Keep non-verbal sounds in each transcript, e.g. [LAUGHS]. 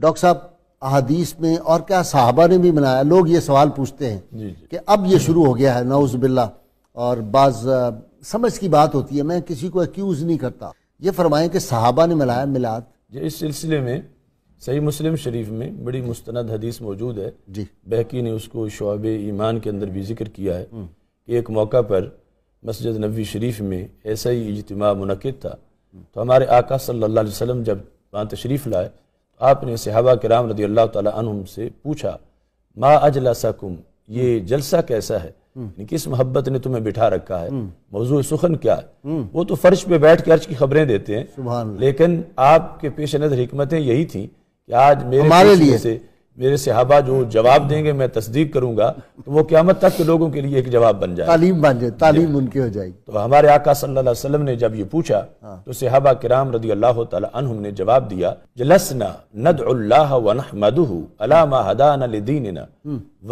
Doctor साहब अदीस में और क्या साहबा ने भी मनाया लोग ये सवाल पूछते हैं कि अब ये शुरू हो गया है नौज बिल्ला और बाज समझ की बात होती है मैं किसी को एक्यूज़ नहीं करता ये फरमाएं कि साहबा ने मिलाया मिलाद जी इस सिलसिले में सही मुस्लिम शरीफ में बड़ी मुस्तंद हदीस मौजूद है जी बहकी ने उसको शोब ईमान के अंदर भी जिक्र किया है हम्म। कि एक मौका पर मस्जिद नबी शरीफ में ऐसा ही इजतम मनद था तो हमारे आका सल्ला वसम जब वहाँ तशरीफ़ लाए आपने सहाबा राम रदी अल्लाह तुम से पूछा मा सकुम ये जलसा कैसा है किस मोहब्बत ने तुम्हें बिठा रखा है हम्म। मौजूद सुखन क्या है हम्म। वो तो फर्श पे बैठ के अर्ज की खबरें देते हैं लेकिन आपके पेश नजर हमतें यही थी कि आज मेरे लिए से मेरे सिहाबा जो जवाब देंगे मैं तस्दीक करूंगा तो वो क्यामत तक के लोगों के लिए एक जवाब बन जाए तालीम बन जाए तालीम उनकी हो जाएगी तो हमारे आका सल्लल्लाहु अलैहि वसल्लम ने जब ये पूछा हाँ। तो सहाबा किराम रदी अल्लाह तुम ने जवाब दिया जलसना नद अल्लाह वनहमदीन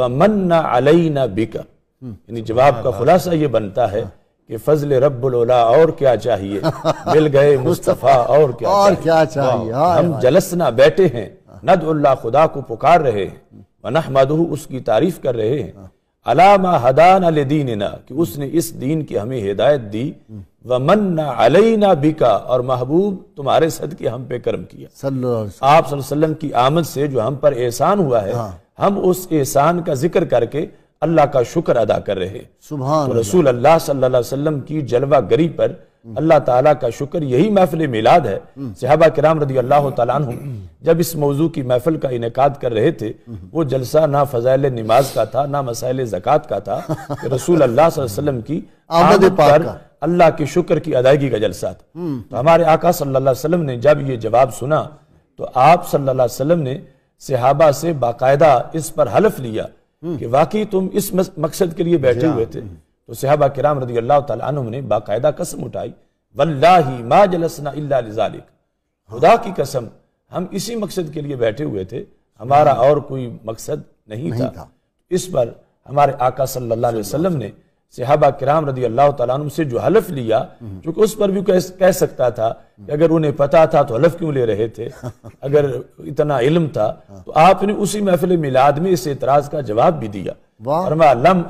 व मन्ना अलैना बिका हम्म। यानी जवाब का खुलासा ये बनता है हाँ। कि फजल रबुल्ला और क्या चाहिए [LAUGHS] मिल गए मुस्तफ़ा और क्या और चाहिए? क्या चाहिए हाँ, हम जलसना बैठे हैं नदुल्ला खुदा को पुकार रहे हैं मधु उसकी तारीफ कर रहे हैं अलामा हदान अल दीन ना कि उसने इस दीन की हमें हिदायत दी व मन्ना ना बिका और महबूब तुम्हारे सद के हम पे कर्म किया आप वसल्लम की आमद से जो हम पर एहसान हुआ है हाँ। हम उस एहसान का जिक्र करके अल्लाह का शुक्र अदा कर रहे सुबह तो रसूल अल्लाह सल्लाम की जलवा गरी पर अल्लाह ताला का शुक्र यही महफिल मिलाद है हम्म। सहाबा कराम रदी अल्लाह तु जब इस मौजू की महफिल का इनका कर रहे थे हम्म। वो जलसा ना फजाइल नमाज का था ना मसाइल जक़ात का था [LAUGHS] रसूल अल्लाह वसल्लम की आमद पर अल्लाह के शुक्र की अदायगी का जलसा था हम्म। तो हमारे आका सल्लल्लाहु ने जब ये जवाब सुना तो आप सल्लल्लाहु ने सिहाबा से बाकायदा इस पर हलफ लिया कि वाकई तुम इस मकसद के लिए बैठे हाँ। हुए थे तो सहाबा कराम रदी अल्लाह तुम ने बाकायदा कसम उठाई वल्लाही मा जलसना इल्लाक खुदा की कसम हम इसी मकसद के लिए बैठे हुए थे हमारा और कोई मकसद नहीं, नहीं था।, था इस पर हमारे आका सल्लल्लाहु अलैहि वसल्लम ने सिहाबा कराम रदी अल्लाह तुम से जो हलफ लिया चूंकि उस पर भी कह, कह सकता था कि अगर उन्हें पता था तो हलफ क्यों ले रहे थे अगर इतना इल्म था तो आपने उसी महफिल मिलाद में इस एतराज का जवाब भी दिया फरमा लम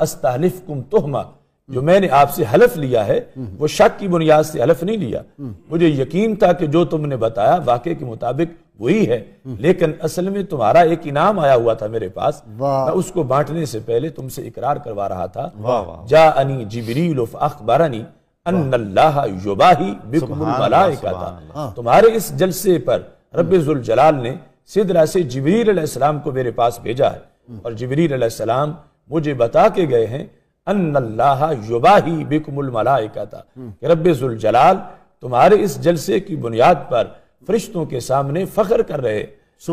कुम तोहमा जो मैंने आपसे हलफ लिया है वो शक की बुनियाद से हलफ नहीं लिया मुझे यकीन था कि जो तुमने बताया वाक्य के मुताबिक वही है लेकिन असल में तुम्हारा एक इनाम आया हुआ था मेरे पास मैं उसको बांटने से पहले तुमसे इकरार करवा रहा था जा अनी जिबरील अखबारानी तुम्हारे इस जलसे पर रबुल जलाल ने सिदरा से जबरील को मेरे पास भेजा है और जबरील मुझे बता के गए हैं अल्लाह रबाल तुम्हारे इस जलसे की बुनियाद पर फरिश्तों के सामने फखर कर रहे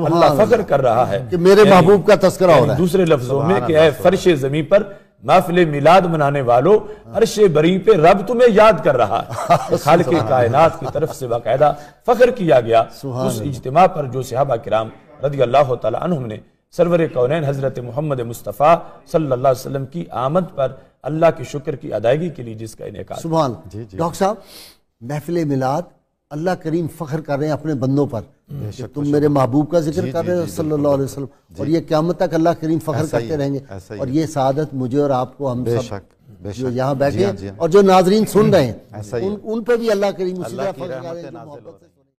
अल्लाह फख्र कर रहा है कि मेरे महबूब का तस्करा हो रहा है दूसरे लफ्जों में कि फर्श जमीन पर महफिल मिलाद मनाने वालों अरश बरी पे रब तुम्हें याद कर रहा है [LAUGHS] खाल के कायनात की तरफ से बाकायदा फखर किया गया उस इज्तम पर जो सिहाबा कराम रदी अल्लाह तुमने सरवर कौन हज़रत मोहम्मद मुस्तफ़ा सल्ला वसम की आमद पर अल्लाह के शुक्र की अदायगी के लिए जिसका इनका सुबह डॉक्टर साहब महफिल मिलाद अल्लाह करीम फ़ख्र कर रहे हैं अपने बंदों पर हम्म। तुम मेरे महबूब का जिक्र कर रहे हो सल्लल्लाहु अलैहि वसल्लम और ये क्यामत तक अल्लाह करीम फ़ख्र करते रहेंगे और ये सादत मुझे और आपको हम सब जो यहाँ बैठे हाँ, हाँ। और जो नाजरीन सुन रहे हैं उन पर भी अल्लाह करीम उसी